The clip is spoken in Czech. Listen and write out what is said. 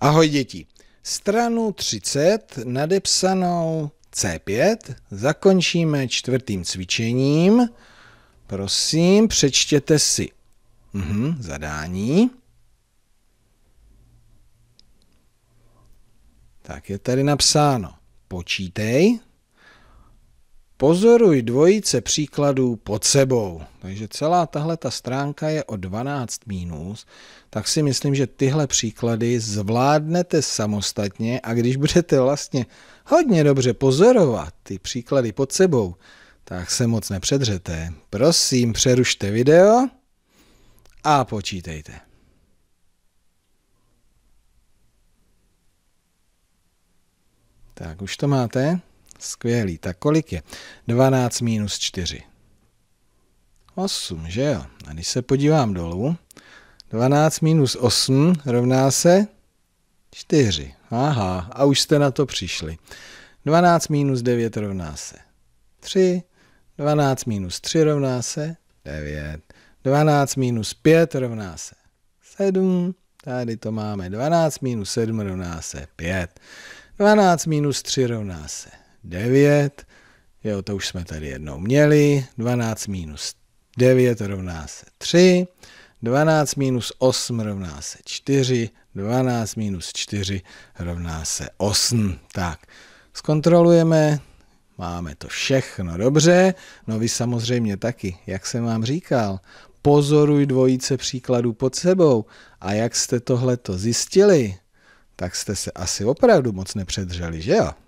Ahoj děti. Stranu 30 nadepsanou C5 zakončíme čtvrtým cvičením. Prosím, přečtěte si -huh, mhm, zadání. Tak je tady napsáno počítej Pozoruj dvojice příkladů pod sebou. Takže celá tahle ta stránka je o 12 mínus, tak si myslím, že tyhle příklady zvládnete samostatně a když budete vlastně hodně dobře pozorovat ty příklady pod sebou, tak se moc nepředřete. Prosím, přerušte video a počítejte. Tak, už to máte? Skvělý, tak kolik je? 12 minus 4. 8, že jo? A když se podívám dolů, 12 minus 8 rovná se 4. Aha, a už jste na to přišli. 12 minus 9 rovná se 3, 12 minus 3 rovná se 9, 12 minus 5 rovná se 7, tady to máme, 12 minus 7 rovná se 5, 12 minus 3 rovná se 9, jo, to už jsme tady jednou měli, 12 minus 9 rovná se 3, 12 minus 8 rovná se 4, 12 minus 4 rovná se 8. Tak, zkontrolujeme, máme to všechno dobře, no vy samozřejmě taky, jak jsem vám říkal, pozoruj dvojice příkladů pod sebou a jak jste tohleto zjistili, tak jste se asi opravdu moc nepředřeli, že jo?